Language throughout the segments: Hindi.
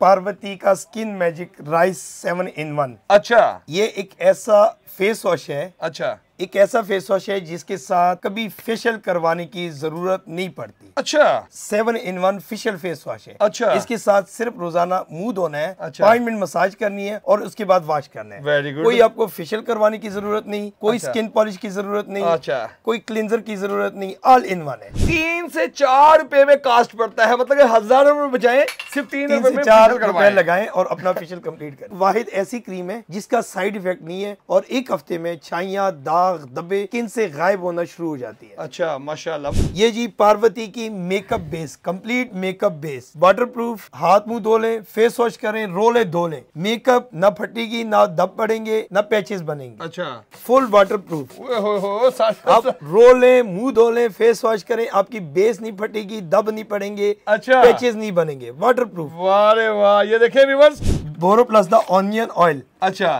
पार्वती का skin magic rice seven in one अच्छा ये एक ऐसा फेस वॉश है अच्छा एक ऐसा फेस वॉश है जिसके साथ कभी फेशियल करवाने की जरूरत नहीं पड़ती अच्छा seven in one facial face wash है अच्छा इसके साथ सिर्फ रोजाना मुंह धोना है अच्छा। पांच मिनट मसाज करनी है और उसके बाद वॉश करना है वेरी गुड कोई आपको फेशियल करवाने की जरूरत नहीं कोई अच्छा। स्किन पॉलिश की जरूरत नहीं अच्छा कोई क्लिनजर की जरूरत नहीं ऑल इन वन है से चार रुपए में कास्ट पड़ता है मतलब हजार में बचाए सिर्फ तीन, तीन से चार रुपए लगाए और अपना फेशियल कंप्लीट करें वाहिद ऐसी क्रीम है जिसका साइड इफेक्ट नहीं है और एक हफ्ते में छाइया दाग दबे किन से गायब होना शुरू हो जाती है अच्छा माशा ये जी पार्वती की makeup base complete makeup base waterproof हाथ मुंह धो लें फेस वॉश करें रोले धो लें मेकअप न फटेगी ना दब पड़ेंगे न पैचेस बनेंगे अच्छा फुल वाटर प्रूफ आप रो मुंह धो लें फेस वॉश करें आपकी बेस नहीं फटेगी दब नहीं पड़ेंगे अच्छा पेचेस नहीं बनेंगे वाटर प्रूफ वाह वाह ये देखे Boroplus the onion oil अच्छा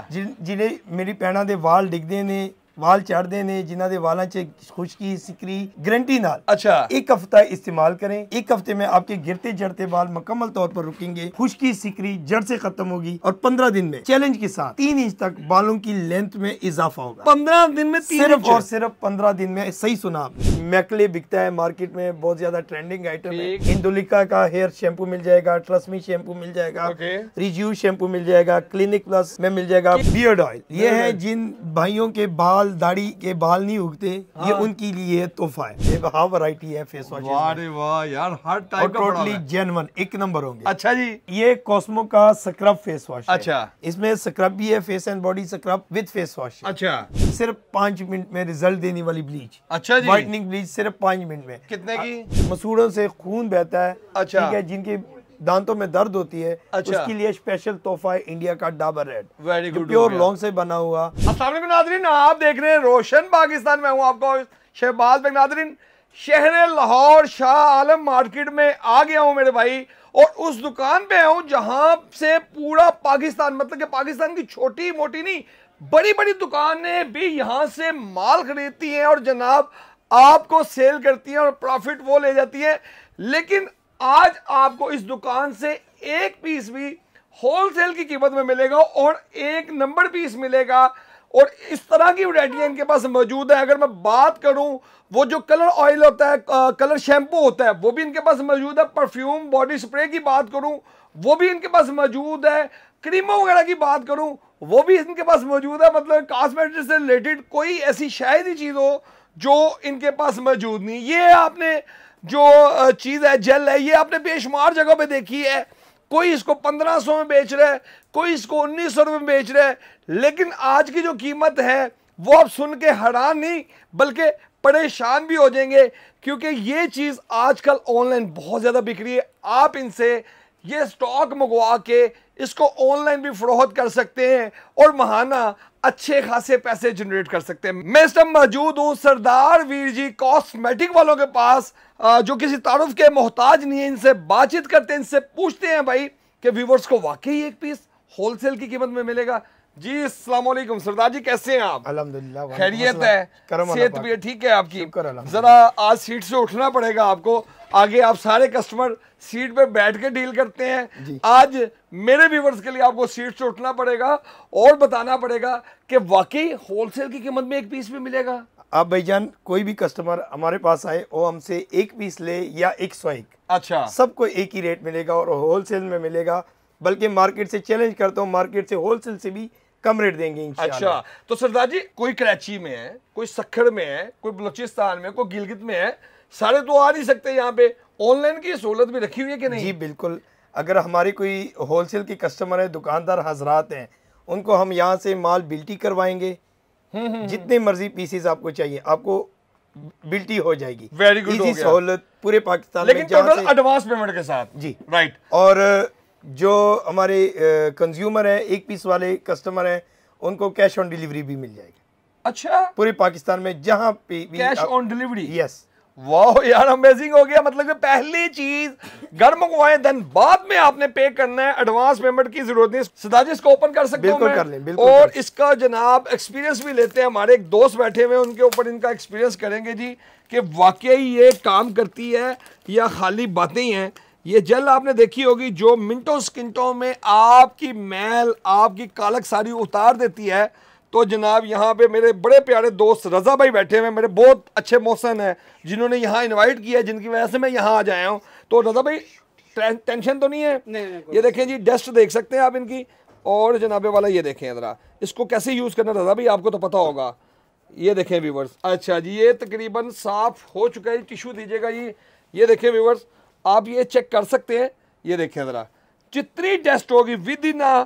जिन्हें मेरी भैन के वाल डिगते ने वाल चढ़ते हैं जिन्हों के वालों से खुशकी सिकरी गरंटी ਨਾਲ अच्छा एक हफ्ता इस्तेमाल करें एक हफ्ते में आपके गिरते जड़ते बाल मुकम्मल तौर पर रुकेंगे खुशकी सिकरी जड़ से खत्म होगी और पंद्रह दिन में चैलेंज के साथ तीन इंच तक बालों की लेंथ में इजाफा होगा पंद्रह दिन में सिर्फ और सिर्फ पंद्रह दिन में सही सुना आप मैकले बिकता है मार्केट में बहुत ज्यादा ट्रेंडिंग आइटम है इंदुलिका का हेयर शैम्पू मिल जाएगा ट्रस्मी शैम्पू मिल जाएगा रिज्यू शैम्पू मिल जाएगा क्लिनिक प्लस में मिल जाएगा बियर्ड ऑयल ये है जिन भाइयों के बाल बाल दाढ़ी के बाल नहीं उगते हाँ। ये उनके लिए तोहफा है ये हाँ वैरायटी है फेस वॉश अरे वाह यार हर टाइप का टोटली जेनवन एक नंबर होंगे अच्छा जी ये कॉस्मो का स्क्रब फेस वॉश अच्छा इसमें स्क्रब भी है face and body scrub with face wash अच्छा सिर्फ पाँच मिनट में रिजल्ट देने वाली ब्लीच अच्छा जी व्हाइटनिंग ब्लीच सिर्फ पाँच मिनट में कितने की मसूड़ों से खून बहता है अच्छा ठीक है जिनके दांतों में दर्द होती है अच्छा। उसके लिए स्पेशल तोहफा है इंडिया का Dabur red very good pure लॉन्ग से बना हुआ असल नादरीन आप देख रहे हैं रोशन पाकिस्तान में हूँ आपको शहबाज बेग नादरीन शहर लाहौर शाह आलम मार्केट में आ गया हूँ मेरे भाई और उस दुकान पे आऊ जहां से पूरा पाकिस्तान मतलब कि पाकिस्तान की छोटी मोटी नहीं बड़ी बड़ी दुकानें भी यहां से माल खरीदती हैं और जनाब आपको सेल करती हैं और प्रॉफिट वो ले जाती है लेकिन आज आपको इस दुकान से एक पीस भी होलसेल की कीमत में मिलेगा और एक नंबर पीस मिलेगा और इस तरह की वरायटियाँ इनके पास मौजूद है अगर मैं बात करूँ वो जो कलर ऑयल होता है आ, कलर शैम्पू होता है वो भी इनके पास मौजूद है परफ्यूम बॉडी स्प्रे की बात करूँ वो भी इनके पास मौजूद है क्रीमों वगैरह की बात करूँ वो भी इनके पास मौजूद है मतलब कॉस्मेटिक से रिलेटेड कोई ऐसी शायद ही चीज़ हो जो इनके पास मौजूद नहीं ये आपने जो चीज़ है जेल है ये आपने बेशुमार जगह पे देखी है कोई इसको पंद्रह सौ में बेच रहा है कोई इसको उन्नीस सौ में बेच रहा है लेकिन आज की जो कीमत है वो आप सुन के हैरान नहीं बल्कि परेशान भी हो जाएंगे क्योंकि ये चीज़ आजकल ऑनलाइन बहुत ज़्यादा बिक रही है आप इनसे ये स्टॉक मंगवा के इसको ऑनलाइन भी फ़रोहत कर सकते हैं और महाना अच्छे खासे पैसे जनरेट कर सकते हैं मैं इस टाइम मौजूद हूँ सरदार वीर जी कॉस्मेटिक वालों के पास जो किसी तारुफ के मोहताज नहीं है इनसे बातचीत करते हैं इनसे पूछते हैं भाई कि व्यूवर्स को वाकई एक पीस होलसेल की कीमत में मिलेगा जी असलम सरदार जी कैसे हैं आप अलहमदिल्ला खैरियत है सेहत भी ठीक है आपकी जरा आज सीट से उठना पड़ेगा आपको आगे आप सारे कस्टमर सीट पे बैठ के डील करते हैं आज मेरे व्यूवर्स के लिए आपको सीट चोटना पड़ेगा और बताना पड़ेगा कि वाकई होलसेल की कीमत में एक पीस भी मिलेगा आप भाईजान कोई भी कस्टमर हमारे पास आए वो हमसे एक पीस ले या एक सौ एक अच्छा सबको एक ही रेट मिलेगा और होलसेल में मिलेगा बल्कि मार्केट से चैलेंज करता हूँ मार्केट से होलसेल से भी कम रेट देंगे अच्छा तो सरदार जी कोई कराची में है कोई सखड़ में है कोई बलूचिस्तान में कोई गिलगित में है सारे तो आ नहीं सकते यहाँ पे ऑनलाइन की सहूलत भी रखी हुई है कि नहीं जी बिल्कुल अगर हमारी कोई होलसेल के कस्टमर है दुकानदार हजरात हैं उनको हम यहाँ से माल बिल्टी करवाएंगे हम्म, हम्म, हम्म। जितने मर्जी पीसेस आपको चाहिए आपको बिल्टी हो जाएगी वेरी गुड सहूलत पूरे पाकिस्तान लेकिन टोटल एडवांस पेमेंट के साथ जी राइट और जो हमारे कंज्यूमर हैं एक पीस वाले कस्टमर हैं उनको कैश ऑन डिलीवरी भी मिल जाएगी अच्छा पूरे पाकिस्तान में जहाँ पे कैश ऑन डिलीवरी यस वाह यार अमेजिंग हो गया मतलब पहली चीज घर मंगवाए देन बाद में आपने पे करना है एडवांस पेमेंट की जरूरत नहीं सदा जी इसको ओपन कर सकते बिल्कुल कर बिल्कुल और कर इसका जनाब एक्सपीरियंस भी लेते हैं हमारे एक दोस्त बैठे हुए उनके ऊपर इनका एक्सपीरियंस करेंगे जी कि वाकई ये काम करती है या खाली बातें ही हैं ये जल आपने देखी होगी जो मिनटों स्किंटों में आपकी मैल आपकी कालक सारी उतार देती है तो जनाब यहाँ पे मेरे बड़े प्यारे दोस्त रज़ा भाई बैठे हुए मेरे बहुत अच्छे मौसम हैं जिन्होंने यहाँ इनवाइट किया जिनकी वजह से मैं यहाँ आ जाया हूँ तो रज़ा भाई टेंशन तो नहीं है नहीं, नहीं, ये देखें जी डस्ट देख सकते हैं आप इनकी और जनाबे वाला ये देखें ज़रा इसको कैसे यूज़ करना रज़ा भाई आपको तो पता होगा ये देखें व्यूवर्स अच्छा जी ये तकरीबन साफ़ हो चुका है टिशू दीजिएगा जी ये देखें व्यूवर्स आप ये चेक कर सकते हैं ये देखें ज़रा जितनी डस्ट होगी विद इन अ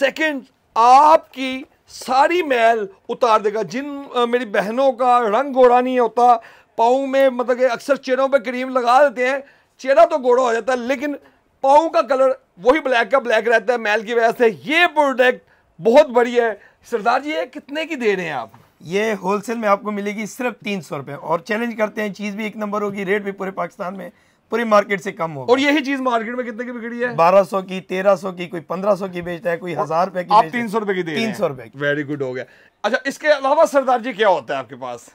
सेकेंड आपकी सारी मैल उतार देगा जिन मेरी बहनों का रंग गोरा नहीं होता पाँव में मतलब कि अक्सर चेहरों पे क्रीम लगा देते हैं चेहरा तो गोरा हो जाता है लेकिन पाँव का कलर वही ब्लैक का ब्लैक रहता है मैल की वजह से ये प्रोडक्ट बहुत बढ़िया है सरदार जी ये कितने की दे रहे हैं आप ये होलसेल में आपको मिलेगी सिर्फ तीन सौ रुपये और चैलेंज करते हैं चीज़ भी एक नंबर होगी रेट भी पूरे पाकिस्तान में पूरी मार्केट से कम हो और यही चीज मार्केट में कितने की बिगड़ी है बारह सौ की तेरह सौ की कोई पंद्रह सौ की बेचता है कोई हजार रुपए की आप तीन सौ रुपए की तीन सौ रुपए वेरी गुड हो गया अच्छा इसके अलावा सरदार जी क्या होता है आपके पास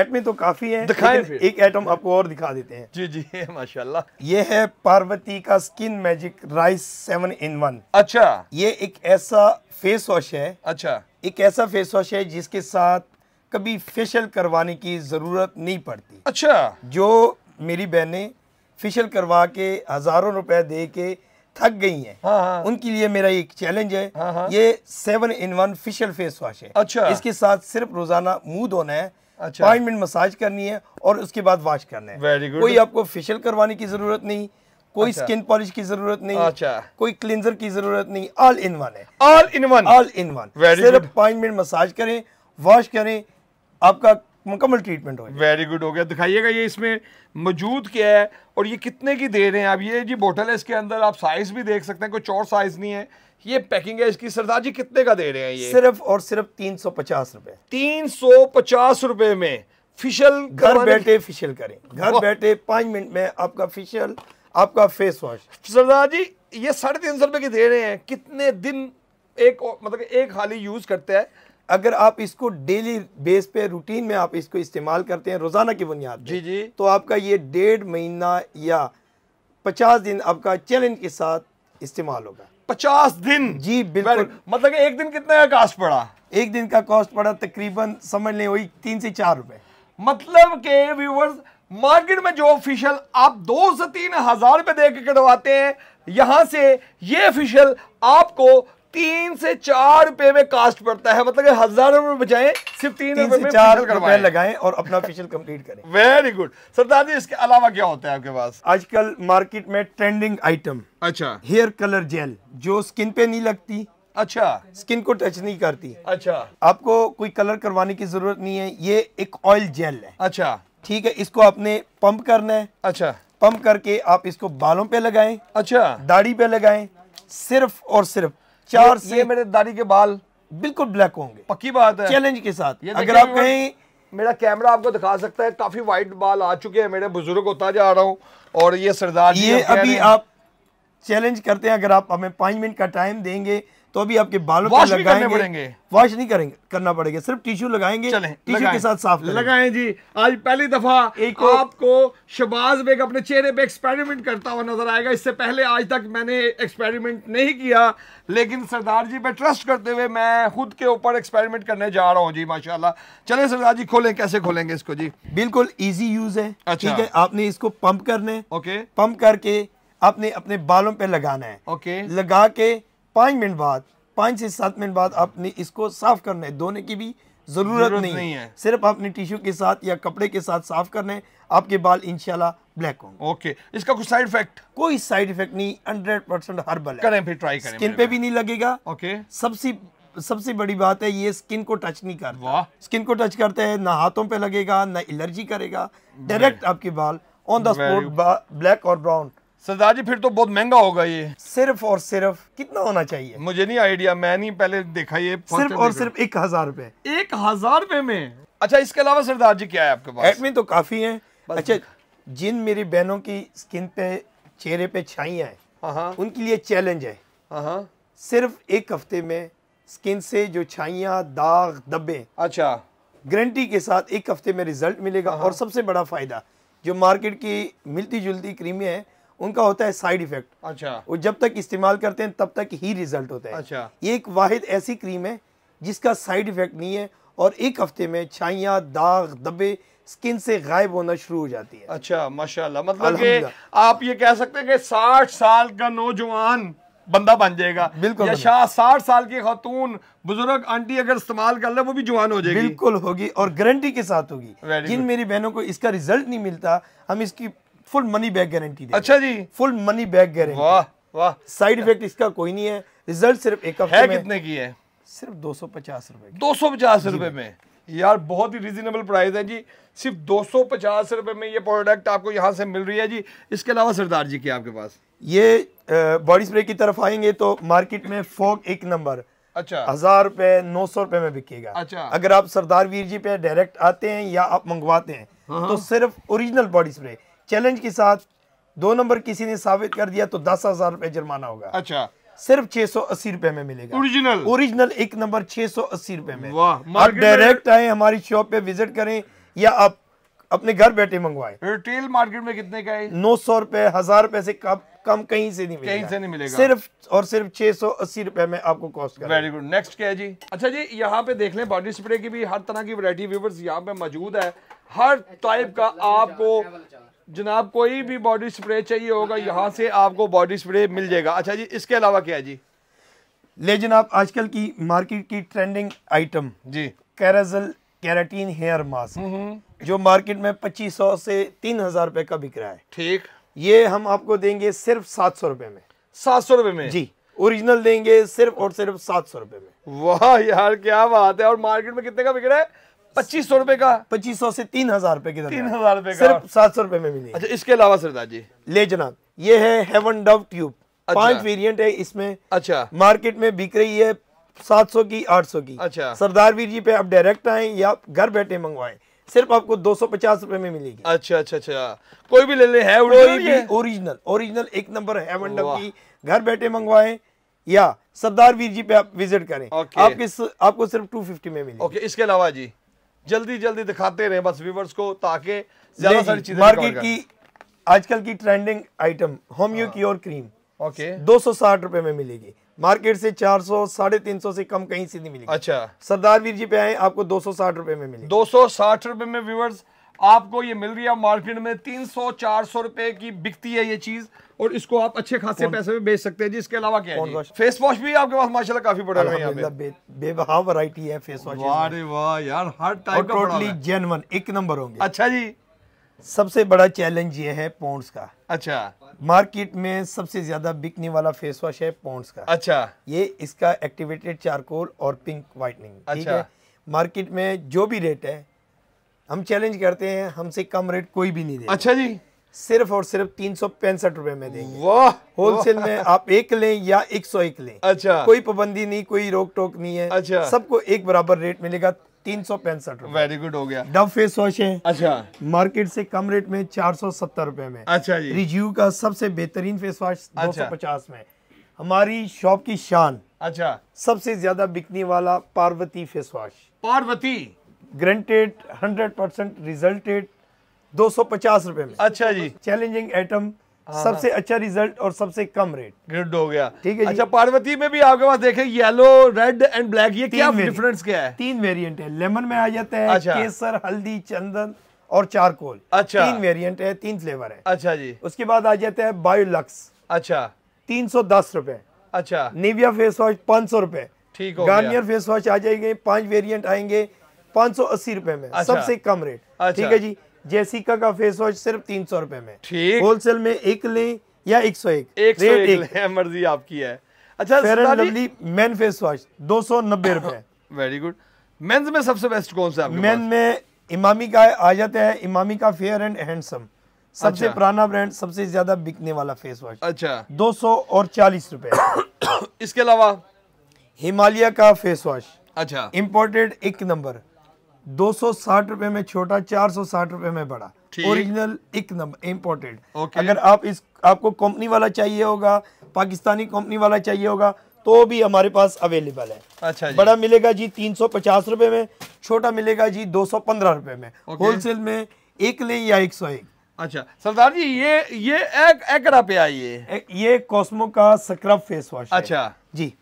एटमी तो काफी है दिखाएं फिर एक एटम आपको और दिखा देते हैं जी जी माशाल्लाह ये है पार्वती का skin magic rice seven in one अच्छा ये एक ऐसा फेस वॉश है अच्छा एक ऐसा फेस वॉश है जिसके साथ कभी फेशियल करवाने की जरूरत नहीं पड़ती अच्छा जो मेरी बहनें फिशल करवा के हज़ारों रुपए दे के थक गई हैं हाँ हाँ। उनके लिए मेरा एक चैलेंज है हाँ हाँ। ये seven in one facial face wash है अच्छा इसके साथ सिर्फ रोजाना मुंह धोना है अच्छा पाँच मिनट मसाज करनी है और उसके बाद वॉश करना है वेरी गुड कोई आपको फेशियल करवाने की जरूरत नहीं कोई अच्छा। स्किन पॉलिश की जरूरत नहीं अच्छा कोई क्लिनजर की जरूरत नहीं ऑल इन वन है all in one all in one सिर्फ पाँच मिनट मसाज करें वॉश करें आपका मुकम्मल ट्रीटमेंट हो वेरी गुड हो गया दिखाइएगा ये इसमें मौजूद क्या है और ये कितने की दे रहे हैं अब ये जी बोतल है इसके अंदर आप साइज़ भी देख सकते हैं कोई और साइज़ नहीं है ये पैकिंग है इसकी सरदार जी कितने का दे रहे हैं ये सिर्फ और सिर्फ तीन सौ पचास रुपए तीन सौ पचास रुपए में फिशल घर बैठे फिशल करें घर बैठे पांच मिनट में आपका फिशल आपका फेस वॉश सरदार जी ये साढ़े तीन सौ रुपए की दे रहे हैं कितने दिन एक मतलब एक हाली यूज करते हैं अगर आप इसको डेली बेस पे रूटीन में आप इसको इस्तेमाल करते हैं रोज़ाना की बुनियाद जी जी तो आपका ये डेढ़ महीना या पचास दिन आपका चैलेंज के साथ इस्तेमाल होगा पचास दिन जी बिल्कुल मतलब एक दिन कितने का कास्ट पड़ा एक दिन का कॉस्ट पड़ा तकरीबन समझ लें वही तीन से चार रुपए मतलब के व्यूवर्स मार्केट में जो ऑफिशियल आप दो से तीन हजार रुपए दे के कटवाते हैं यहां से ये ऑफिशियल आपको तीन से चार रुपए में कास्ट पड़ता है मतलब हजारों में बचाएं सिर्फ तीन तीन से चार रुपए लगाएं और अपना ऑफिशियल कंप्लीट करें वेरी गुड सरदार जी इसके अलावा क्या होता है आपके पास आजकल मार्केट में ट्रेंडिंग आइटम अच्छा हेयर कलर जेल जो स्किन पे नहीं लगती अच्छा स्किन को टच नहीं करती अच्छा आपको कोई कलर करवाने की जरूरत नहीं है ये एक ऑयल जेल है अच्छा ठीक है इसको आपने पंप करना है अच्छा पंप करके आप इसको बालों पे लगाएं अच्छा दाढ़ी पे लगाएं सिर्फ और सिर्फ चार से मेरे दाढ़ी के बाल बिल्कुल ब्लैक होंगे पक्की बात है चैलेंज के साथ अगर आप कहीं मेरा कैमरा आपको दिखा सकता है काफी वाइट बाल आ चुके हैं मेरे बुजुर्ग होता जा रहा हूँ और ये सरदार ये अभी आप चैलेंज करते हैं अगर आप हमें पांच मिनट का टाइम देंगे तो अभी आपके बालों पर लगाएंगे वॉश नहीं करेंगे करना पड़ेगा सिर्फ टिश्यू लगाएंगे टिश्यू के साथ साफ लगाएं जी आज पहली दफा एक तो- आपको शबाज बेग अपने चेहरे पे एक्सपेरिमेंट करता हुआ नजर आएगा इससे पहले आज तक मैंने एक्सपेरिमेंट नहीं किया लेकिन सरदार जी पे ट्रस्ट करते हुए मैं खुद के ऊपर एक्सपेरिमेंट करने जा रहा हूँ जी माशाला चले सरदार जी खोले कैसे खोलेंगे इसको जी बिल्कुल ईजी यूज है अच्छा। ठीक है आपने इसको पंप करने ओके पंप करके आपने अपने बालों पे लगाना है ओके लगा के पाँच मिनट बाद पाँच से सात मिनट बाद आपने इसको साफ करना है धोने की भी ज़रूरत नहीं, नहीं है सिर्फ आपने टिश्यू के साथ या कपड़े के साथ साफ करना है आपके बाल इंशाल्लाह ब्लैक होंगे ओके इसका कुछ साइड इफेक्ट कोई साइड इफेक्ट नहीं हंड्रेड परसेंट हर्बल करें फिर ट्राई करें स्किन पे भी नहीं लगेगा ओके सबसे सबसे बड़ी बात है ये स्किन को टच नहीं करता वाह स्किन को टच करते हैं ना हाथों पे लगेगा ना एलर्जी करेगा डायरेक्ट आपके बाल ऑन द स्पॉट ब्लैक और ब्राउन सरदार जी फिर तो बहुत महंगा होगा ये सिर्फ और सिर्फ कितना होना चाहिए मुझे नहीं आइडिया मैं नहीं पहले देखा ये सिर्फ और सिर्फ एक हजार रूपए एक हजार रूपए में अच्छा इसके अलावा सरदार जी क्या है आपके पास एटमी तो काफी है अच्छा जिन मेरी बहनों की स्किन पे चेहरे पे छाइया है हाँ, हाँ। उनके लिए चैलेंज है हाँ, सिर्फ एक हफ्ते में स्किन से जो छाइया दाग दबे अच्छा गारंटी के साथ एक हफ्ते में रिजल्ट मिलेगा और सबसे बड़ा फायदा जो मार्केट की मिलती जुलती क्रीमें हैं उनका होता है साइड इफेक्ट अच्छा वो जब तक इस्तेमाल करते हैं तब तक ही रिजल्ट होता है अच्छा ये एक वाद ऐसी क्रीम है जिसका साइड इफेक्ट नहीं है और एक हफ्ते में छाइया दाग दबे स्किन से गायब होना शुरू हो जाती है अच्छा माशाल्लाह मतलब कि आप ये कह सकते हैं कि साठ साल का नौजवान बंदा बन जाएगा बिल्कुल साठ साल की खातून बुजुर्ग आंटी अगर इस्तेमाल कर ले वो भी जवान हो जाएगी बिल्कुल होगी और गारंटी के साथ होगी जिन मेरी बहनों को इसका रिजल्ट नहीं मिलता हम इसकी फुल मनी बैक गारंटी अच्छा जी फुल मनी बैक गारंटी वाह वाह साइड इफेक्ट इसका कोई नहीं है रिजल्ट सिर्फ एक हफ्ते में कितने की है सिर्फ दो सौ पचास रुपए दो सौ पचास रुपए में यार बहुत ही रिजनेबल प्राइस है जी सिर्फ दो सौ पचास रुपए में ये प्रोडक्ट आपको यहाँ से मिल रही है जी इसके अलावा सरदार जी की आपके पास ये बॉडी स्प्रे की तरफ आएंगे तो मार्केट में फोक एक नंबर अच्छा हजार रुपए नौ सौ रुपए में बिकेगा अच्छा अगर आप सरदार वीर जी पे डायरेक्ट आते हैं या आप मंगवाते हैं हाँ। तो सिर्फ ओरिजिनल बॉडी स्प्रे चैलेंज के साथ दो नंबर किसी ने साबित कर दिया तो दस हजार रुपए जुर्माना होगा अच्छा सिर्फ छह सौ अस्सी रुपए में मिलेगा ओरिजिनल ओरिजिनल एक नंबर छह सौ अस्सी रुपए में आप डायरेक्ट आए हमारी शॉप पे विजिट करें या आप अपने घर बैठे मंगवाए रिटेल मार्केट में कितने का है नौ सौ रुपए हजार रुपए से कम कम कहीं से नहीं मिलेगा कहीं से नहीं मिलेगा सिर्फ और सिर्फ छह सौ अस्सी रुपए में आपको कॉस्ट वेरी गुड नेक्स्ट क्या है जी अच्छा जी यहाँ पे देख लें बॉडी स्प्रे की भी हर तरह की वरायटी व्यूवर्स यहाँ पे मौजूद है हर टाइप का आपको जनाब कोई भी बॉडी स्प्रे चाहिए होगा यहाँ से आपको बॉडी स्प्रे मिल जाएगा अच्छा जी इसके अलावा क्या है जी ले जनाब आजकल की मार्केट की ट्रेंडिंग आइटम जी कैराजल कैराटीन हेयर मास्क जो मार्केट में 2500 से तीन हजार रुपए का बिक रहा है ठीक ये हम आपको देंगे सिर्फ सात सौ रुपए में सात सौ रुपए में जी ओरिजिनल देंगे सिर्फ और सिर्फ सात सौ रुपए में वाह यार क्या बात है और मार्केट में कितने का बिक रहा है पच्चीस सौ रुपए का पच्चीस सौ से तीन हजार रुपए की तीन हजार रुपए का सिर्फ सात सौ रुपए में मिली अच्छा इसके अलावा सरदार जी ले जनाब ये है हेवन डव ट्यूब अच्छा। पांच वेरिएंट है इसमें अच्छा मार्केट में बिक रही है सात सौ की आठ सौ की अच्छा सरदार वीर जी पे आप डायरेक्ट आए या घर बैठे मंगवाए सिर्फ आपको दो सौ पचास रुपए में मिलेगी अच्छा अच्छा अच्छा कोई भी ले ले है ओरिजिनल ओरिजिनल एक नंबर है की घर बैठे मंगवाए या सरदार वीर जी पे आप विजिट करें आपके आपको सिर्फ टू फिफ्टी में मिलेगी ओके इसके अलावा जी जल्दी जल्दी दिखाते रहे बस व्यूवर्स को ताकि ज्यादा सारी चीजें मार्केट की आजकल की ट्रेंडिंग आइटम होम की और क्रीम ओके दो सौ साठ रुपए में मिलेगी मार्केट से चार सौ साढ़े तीन सौ से कम कहीं से नहीं मिलेगी अच्छा सरदार वीर जी पे आए आपको दो सौ साठ रुपए में मिलेगी दो सौ साठ रुपए में व्यूवर्स आपको ये मिल रही है मार्केट में 300-400 रुपए की बिकती है ये चीज और इसको आप अच्छे खासे पैसे में बेच सकते हैं जी इसके अलावा क्या है फेस वॉश भी आपके पास माशाल्लाह काफी बड़ा है बेबहा वैरायटी है फेस वॉश वाह वाह यार हर टाइप का टोटली जेनवन एक नंबर होंगे अच्छा जी सबसे बड़ा चैलेंज ये है पॉन्ड्स का अच्छा मार्केट में सबसे ज्यादा बिकने वाला फेस वॉश है पॉन्ड्स का अच्छा ये इसका एक्टिवेटेड चारकोल और पिंक व्हाइटनिंग अच्छा मार्केट में जो भी रेट है हम चैलेंज करते हैं हमसे कम रेट कोई भी नहीं दे अच्छा जी सिर्फ और सिर्फ तीन सौ पैंसठ रुपए में देंगे वाह होलसेल में आप एक लें या एक सौ एक लें अच्छा कोई पाबंदी नहीं कोई रोक टोक नहीं है अच्छा सबको एक बराबर रेट मिलेगा तीन सौ पैंसठ वेरी गुड हो गया डब फेस वॉश है अच्छा मार्केट से कम रेट में चार सौ सत्तर रूपए में अच्छा जी रिज्यू का सबसे बेहतरीन फेस वॉश अच्छा। दो सौ पचास में हमारी शॉप की शान अच्छा सबसे ज्यादा बिकने वाला Parvati face wash Parvati guaranteed 100 percent resulted दो रुपए में अच्छा जी चैलेंजिंग एटम हाँ, हाँ। सबसे अच्छा रिजल्ट और सबसे कम रेट ग्रिड हो गया ठीक है अच्छा पार्वती में भी आपके पास देखें येलो रेड एंड ब्लैक ये क्या डिफरेंस क्या है तीन वेरिएंट है लेमन में आ जाता है अच्छा। केसर हल्दी चंदन और चारकोल अच्छा तीन वेरिएंट है तीन फ्लेवर है अच्छा जी उसके बाद आ जाता है बायोलक्स अच्छा तीन सौ दस अच्छा निविया फेस वॉश पांच सौ रूपए ठीक गार्नियर फेस वॉश आ जाएंगे पांच वेरियंट आएंगे पाँच सौ अस्सी रुपए में अच्छा, सबसे कम रेट अच्छा, ठीक है जी जेसिका का फेस वॉश सिर्फ तीन सौ रुपए में ठीक होलसेल में एक ले या एक सौ एक, एक, रेट एक, एक मर्जी आपकी है अच्छा Fair and Lovely men face wash दो सौ नब्बे रुपए वेरी गुड मेन में सबसे बेस्ट कौन सा मेन में इमामी का आ जाता है इमामी का फेयर एंड हैंडसम सबसे अच्छा। पुराना ब्रांड सबसे ज्यादा बिकने वाला फेस वॉश अच्छा दो सौ और चालीस रुपए इसके अलावा हिमालय का फेस वॉश अच्छा इम्पोर्टेड एक नंबर दो सौ साठ रुपए में छोटा चार सौ साठ रुपए में बड़ा ओरिजिनल एक नंबर इम्पोर्टेड okay. अगर आप इस आपको कंपनी वाला चाहिए होगा पाकिस्तानी कंपनी वाला चाहिए होगा तो भी हमारे पास अवेलेबल है अच्छा जी। बड़ा मिलेगा जी तीन सौ पचास रुपए में छोटा मिलेगा जी दो सौ पंद्रह रुपए में okay. होलसेल में एक ले या एक सौ एक अच्छा सरदार जी ये ये एक एक पे आई है ये कॉस्मो का स्क्रब फेस वॉश अच्छा जी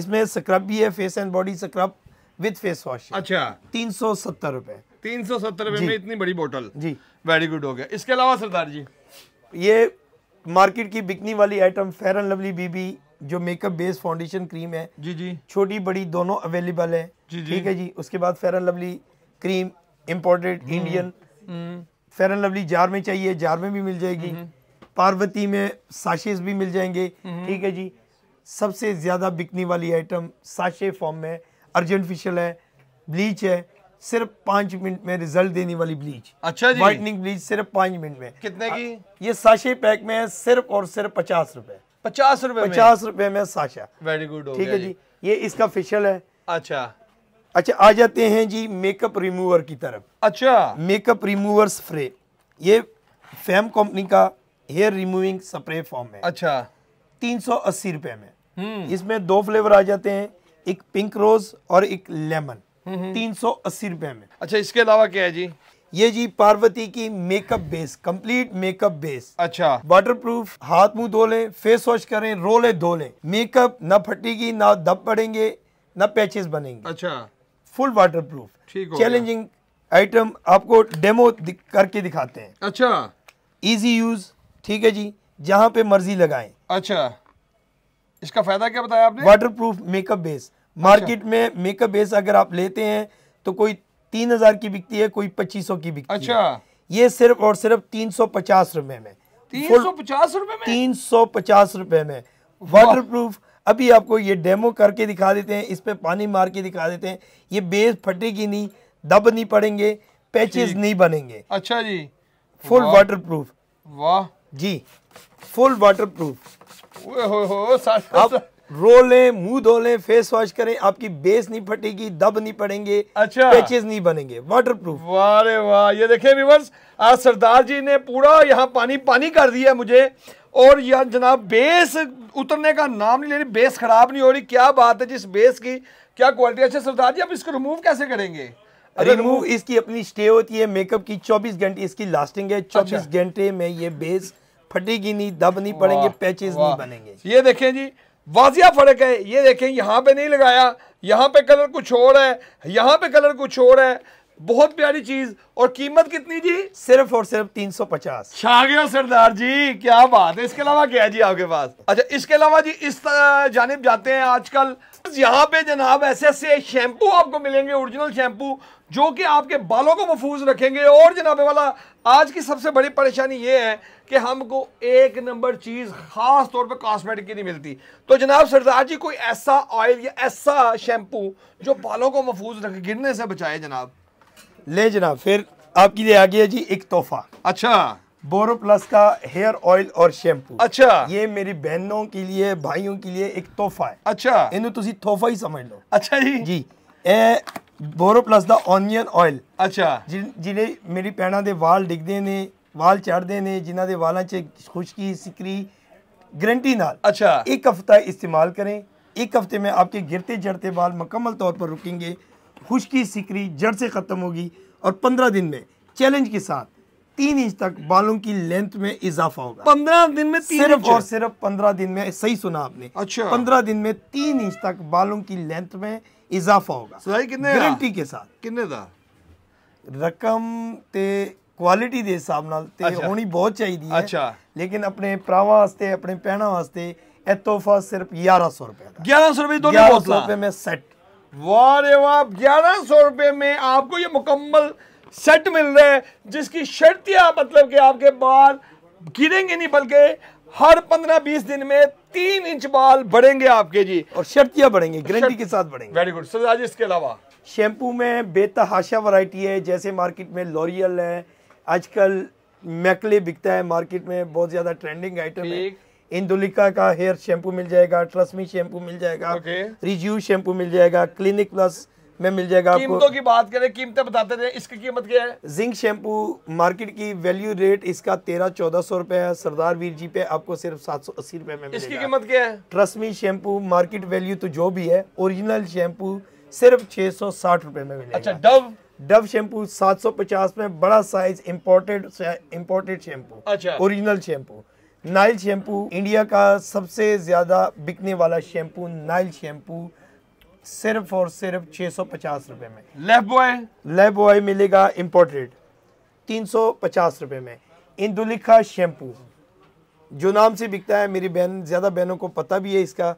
इसमें स्क्रब भी है face and body scrub with face wash अच्छा तीन सौ सत्तर रूपए तीन सौ सत्तर रूपए में इतनी बड़ी बोतल जी वेरी गुड हो गया इसके अलावा सरदार जी ये मार्केट की बिकनी वाली item Fair and Lovely BB जो मेकअप बेस्ड फाउंडेशन क्रीम है जी जी छोटी बड़ी दोनों अवेलेबल है जी जी ठीक है जी उसके बाद Fair and Lovely cream imported hmm, hmm. Indian Fair and Lovely jar में चाहिए जार में भी मिल जाएगी हम्म, पार्वती में साशेज भी मिल जाएंगे ठीक है जी सबसे ज्यादा बिकने वाली आइटम साशे फॉर्म में अर्जेंट है ब्लीच है सिर्फ पांच मिनट में रिजल्ट देने वाली ब्लीच अच्छा जी व्हाइटनिंग ब्लीच सिर्फ पांच मिनट में कितने की ये साशे पैक में है सिर्फ और सिर्फ पचास रुपए पचास रुपए पचास रुपए में साशा वेरी गुड ठीक है जी ये इसका फेशियल है अच्छा अच्छा आ जाते हैं जी मेकअप रिमूवर की तरफ अच्छा मेकअप रिमूवर स्प्रे ये फेम कंपनी का हेयर रिमूविंग स्प्रे फॉर्म है अच्छा तीन सौ अस्सी रुपए में हम्म। इसमें दो फ्लेवर आ जाते हैं एक पिंक रोज और एक लेमन तीन सौ अस्सी रुपए में अच्छा इसके अलावा क्या है जी ये जी पार्वती की makeup base complete makeup base अच्छा वाटर प्रूफ हाथ मुंह धो लें फेस वॉश करें रोले धो लें मेकअप ना फटेगी ना दब पड़ेंगे ना पैचेस बनेंगे अच्छा full waterproof challenging item आपको डेमो करके दिखाते हैं अच्छा इजी यूज ठीक है जी जहाँ पे मर्जी लगाएं अच्छा इसका फायदा क्या बताया आपने waterproof makeup base market अच्छा। में मेकअप बेस अगर आप लेते हैं तो कोई तीन हजार की बिकती है कोई पच्चीस सौ की बिकती अच्छा। है ये सिर्फ और सिर्फ तीन सौ पचास रुपए में तीन सौ पचास रुपए में तीन सौ पचास रुपए में वाटर प्रूफ अभी आपको ये डेमो करके दिखा देते हैं इस पे पानी मार के दिखा देते हैं ये बेस फटेगी नहीं दब नहीं पड़ेंगे पैचेस नहीं बनेंगे अच्छा जी फुल वाटर प्रूफ वाह जी फुल वाटर प्रूफ आप रो लें मुंह धो लें फेस वॉश करें आपकी बेस नहीं फटेगी दब नहीं पड़ेंगे अच्छा पैचेस नहीं बनेंगे वाटर प्रूफ वाह वाह ये देखें व्यूवर्स आज सरदार जी ने पूरा यहाँ पानी पानी कर दिया मुझे और यह जनाब बेस उतरने का नाम नहीं ले रही बेस खराब नहीं हो रही क्या बात है जिस बेस की क्या क्वालिटी अच्छा सरदार जी आप इसको रिमूव कैसे करेंगे रिमूव इसकी अपनी स्टे होती है मेकअप की 24 घंटे इसकी लास्टिंग है 24 अच्छा। घंटे अच्छा। में ये बेस फटेगी नहीं दब नहीं पड़ेंगे पैचेज नहीं बनेंगे ये देखें जी वाजिया फ़र्क है ये देखें यहाँ पे नहीं लगाया यहाँ पे कलर कुछ और है यहाँ पे कलर कुछ और है बहुत प्यारी चीज और कीमत कितनी जी सिर्फ और सिर्फ तीन सौ पचास शागिर सरदार जी क्या बात है इसके अलावा क्या है जी आपके पास अच्छा इसके अलावा जी इस जानब जाते हैं आजकल यहाँ पे जनाब ऐसे ऐसे शैम्पू आपको मिलेंगे ओरिजिनल शैम्पू जो कि आपके बालों को महफूज रखेंगे और जनाबे वाला आज की सबसे बड़ी परेशानी ये है कि हमको एक नंबर चीज़ ख़ास तौर पे कॉस्मेटिक की नहीं मिलती तो जनाब सरदार जी कोई ऐसा ऑयल या ऐसा शैम्पू जो बालों को महफूज रखे गिरने से बचाए जनाब ले जना फिर आपके लिए आ गया जी एक तोहफा अच्छा बोरो प्लस का हेयर ऑयल और शैम्पू अच्छा ये मेरी बहनों के लिए भाइयों के लिए एक तोहफा है अच्छा इन्हें तुम तोहफा ही समझ लो अच्छा जी जी ए बोरो प्लस का ऑनियन ऑयल अच्छा ਜਿਹੜੇ मेरी ਪੈਣਾ के वाल ਡਿੱਗਦੇ ने वाल चढ़ते ने ਜਿਨ੍ਹਾਂ ਦੇ ਵਾਲਾਂ खुशकी सिकरी गरंटी नाल अच्छा एक हफ्ता इस्तेमाल करें एक हफ्ते में आपके गिरते जड़ते बाल मुकम्मल तौर पर रुकेंगे खुश्की सिकरी जड़ से ख़त्म होगी और पंद्रह दिन में चैलेंज के साथ तीन इंच तक बालों की लेंथ में इजाफा होगा पंद्रह दिन में तीन सिर्फ और सिर्फ पंद्रह दिन में सही सुना आपने अच्छा पंद्रह दिन में तीन इंच तक बालों की लेंथ में इजाफा होगा सिलाई कितने गारंटी के साथ कितने ਦਾ रकम ते क्वालिटी ਦੇ हिसाब ਨਾਲ ਤੇ ਹੋਣੀ ਬਹੁਤ ਚਾਹੀਦੀ ਹੈ ਅੱਛਾ ਲੇਕਿਨ ਆਪਣੇ ਭਰਾਵਾਂ ਵਾਸਤੇ ਆਪਣੇ ਪਹਿਣਾ ਵਾਸਤੇ ਇਹ ਤੋਹਫਾ ग्यारह सौ रुपये ਦਾ 1100 ਰੁਪਏ ਦੋਨੋਂ ਬੋਤਲਾਂ वारे वाप ग्यारह सौ रुपये में आपको ये मुकम्मल सेट मिल रहा है जिसकी शर्तियाँ मतलब कि आपके बाल गिरेंगे नहीं बल्कि हर पंद्रह बीस दिन में तीन इंच बाल बढ़ेंगे आपके जी और शर्तियाँ बढ़ेंगे गारंटी के साथ बढ़ेंगे वेरी गुड सर आज इसके अलावा शैम्पू में बेतहाशा वैरायटी है जैसे मार्केट में लॉरियल है आजकल मैकले बिकता है मार्केट में बहुत ज़्यादा ट्रेंडिंग आइटम है इंदुलिका का हेयर शैम्पू मिल जाएगा ट्रस्मी शैम्पू मिल जाएगा रिज्यू शैम्पू मिल जाएगा क्लिनिक प्लस में मिल जाएगा आपको की बात करें कीमतें बताते थे इसकी कीमत क्या है जिंक शैम्पू मार्केट की वैल्यू रेट इसका तेरह चौदह सौ रुपए है सरदार वीर जी पे आपको सिर्फ सात सौ अस्सी रुपए में इसकी कीमत क्या है ट्रस्मी शैम्पू मार्केट वैल्यू तो जो भी है ओरिजिनल शैम्पू सिर्फ छह सौ साठ रुपए में मिलेगा अच्छा डव डव शैम्पू पचास में बड़ा साइज इम्पोर्टेड इम्पोर्टेड शैम्पू अच्छा original shampoo Nyle shampoo India का सबसे ज़्यादा बिकने वाला शैम्पू नाइल शैम्पू सिर्फ और सिर्फ 650 रुपए में लेफ बॉय बॉय मिलेगा इम्पोर्टेड 350 रुपए में इंदुलिखा शैम्पू जो नाम से बिकता है मेरी बहन ज़्यादा बहनों को पता भी है इसका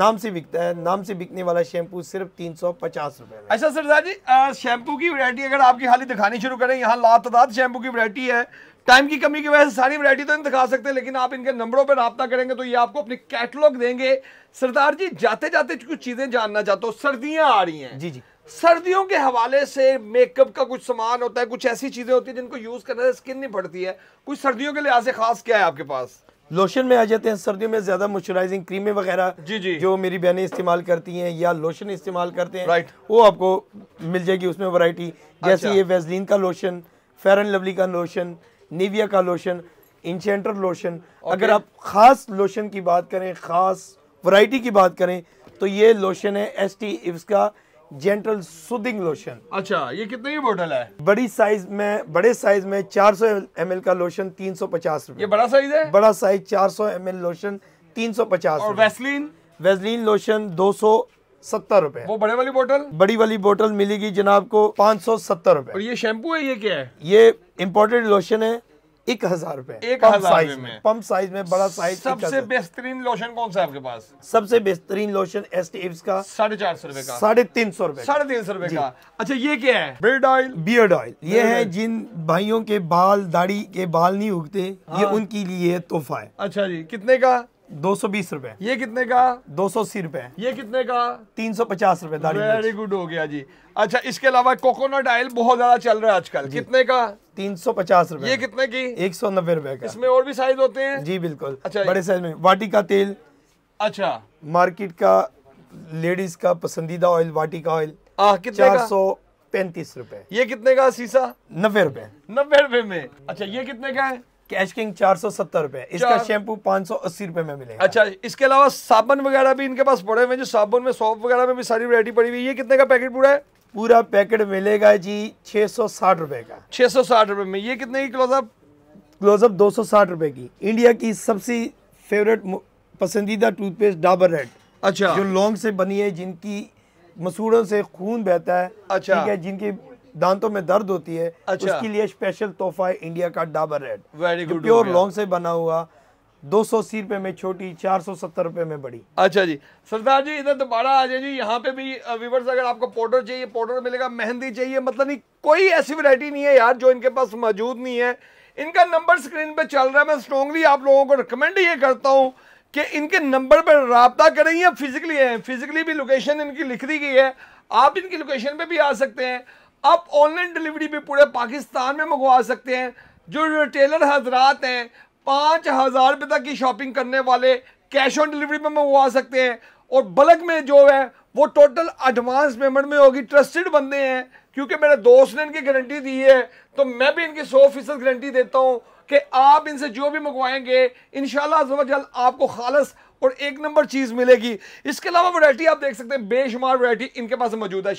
नाम से बिकता है नाम से बिकने वाला शैम्पू सिर्फ तीन सौ पचास रुपए अच्छा सरदार जी शैम्पू की वरायटी अगर आपकी खाली दिखानी शुरू करें यहाँ लातदाद शैम्पू की वरायटी है टाइम की कमी की वजह से सारी वैरायटी तो नहीं दिखा सकते लेकिन आप इनके नंबरों पर रबता करेंगे तो ये आपको अपनी कैटलॉग देंगे सरदार जी जाते जाते कुछ चीज़ें जानना चाहते हो सर्दियां आ रही हैं जी जी सर्दियों के हवाले से मेकअप का कुछ सामान होता है कुछ ऐसी चीज़ें होती है जिनको यूज़ करने से स्किन नहीं फटती है कुछ सर्दियों के लिहाज से खास क्या है आपके पास लोशन में आ जाते हैं सर्दियों में ज्यादा मॉइस्चराइजिंग क्रीमें वगैरह जी जी जो मेरी बहनें इस्तेमाल करती हैं या लोशन इस्तेमाल करते हैं राइट वो आपको मिल जाएगी उसमें वैरायटी जैसे अच्छा। ये वेजलिन का लोशन फेयर एंड लवली का लोशन निविया का लोशन इंशेंटर लोशन okay. अगर आप ख़ास लोशन की बात करें ख़ास वैरायटी की बात करें तो ये लोशन है एस टी इव्स का जेंटल सुदिंग लोशन अच्छा ये कितने की बोतल है बड़ी साइज में बड़े साइज में 400 सौ का लोशन तीन सौ ये बड़ा साइज है बड़ा साइज 400 सौ लोशन तीन सौ पचास और वैसलीन वेजलिन लोशन दो सत्तर रूपए वो बड़े वाली बोतल बड़ी वाली बोतल मिलेगी जनाब को पाँच सौ सत्तर रूपए और ये शैम्पू है ये क्या है ये इम्पोर्टेड लोशन है एक हजार रूपए एक हजार में पंप साइज में बड़ा साइज सबसे बेहतरीन लोशन कौन सा आपके पास सबसे बेहतरीन लोशन एस टिप्स का साढ़े चार सौ रूपए का साढ़े तीन सौ रूपए साढ़े तीन सौ रूपए का अच्छा ये क्या है बियर्ड ऑयल बियर्ड ऑयल ये है जिन भाइयों के बाल दाढ़ी के बाल नहीं उगते ये हाँ। उनके लिए तोहफा है अच्छा जी कितने का दो सौ बीस रूपए ये कितने का दो सौ अस्सी रूपए ये कितने का तीन सौ पचास रूपए वेरी गुड हो गया जी अच्छा इसके अलावा कोकोनट ऑयल बहुत ज्यादा चल रहा है आजकल कितने का तीन सौ पचास रूपए ये कितने की एक सौ नब्बे रूपए का इसमें और भी साइज होते हैं जी बिल्कुल अच्छा बड़े साइज में वाटी का तेल अच्छा मार्केट का लेडीज का पसंदीदा ऑयल वाटी का ऑयल चार सौ पैंतीस रूपए ये कितने का शीशा नब्बे रूपए नब्बे रूपए में अच्छा ये कितने का है कैश किंग चार सौ सत्तर रुपए इसका शैम्पू पांच सौ अस्सी रुपए में मिलेगा अच्छा इसके अलावा साबुन वगैरह भी इनके पास पड़े हुए जो साबुन में सॉप वगैरह में भी सारी वरायटी पड़ी हुई है कितने का पैकेट पूरा है पूरा पैकेट मिलेगा जी छह सौ साठ रुपए का छह सौ साठ रुपए में ये कितने की क्लोजअप क्लोजअप दो सौ साठ रुपए की इंडिया की सबसे फेवरेट पसंदीदा टूथपेस्ट डाबर रेड अच्छा जो लॉन्ग से बनी है जिनकी मसूड़ों से खून बहता है अच्छा ठीक है जिनके दांतों में दर्द होती है अच्छा। उसके लिए स्पेशल तोहफा है इंडिया का Dabur red very good pure लॉन्ग से बना हुआ दो सौ अस्सी रुपए में छोटी चार सौ सत्तर रुपए में बड़ी अच्छा जी सरदार जी इधर दोबारा आ जाए जी यहाँ पे भी व्यूवर्स अगर आपको पाउडर चाहिए पाउडर मिलेगा मेहंदी चाहिए मतलब नहीं कोई ऐसी वैरायटी नहीं है यार जो इनके पास मौजूद नहीं है इनका नंबर स्क्रीन पे चल रहा है मैं स्ट्रॉन्गली आप लोगों को रिकमेंड ये करता हूँ कि इनके नंबर पर रबता करें या फिज़िकली हैं फिज़िकली भी लोकेशन इनकी लिख दी गई है आप इनकी लोकेशन पर भी आ सकते हैं आप ऑनलाइन डिलीवरी भी पूरे पाकिस्तान में मंगवा सकते हैं जो रिटेलर हजरात हैं पाँच हज़ार रुपये तक की शॉपिंग करने वाले कैश ऑन डिलीवरी में मंगवा सकते हैं और बल्क में जो है वो टोटल एडवांस पेमेंट में होगी ट्रस्टेड बंदे हैं क्योंकि मेरे दोस्त ने इनकी गारंटी दी है तो मैं भी इनकी सौ फीसद गारंटी देता हूँ कि आप इनसे जो भी मंगवाएंगे इन शाला आपको खालस और एक नंबर चीज मिलेगी इसके अलावा वैरायटी आप देख सकते हैं बेशुमार वैरायटी इनके पास मौजूद है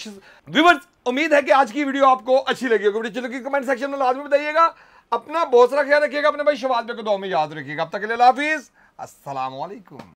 व्यूवर्स उम्मीद है कि आज की वीडियो आपको अच्छी लगी होगी चलो कि कमेंट सेक्शन में लाजमी बताइएगा अपना बहुत सारा ख्याल रखिएगा अपने भाई शवाल में को दो में याद रखिएगा अब तक के लिए हाफिज असलकुम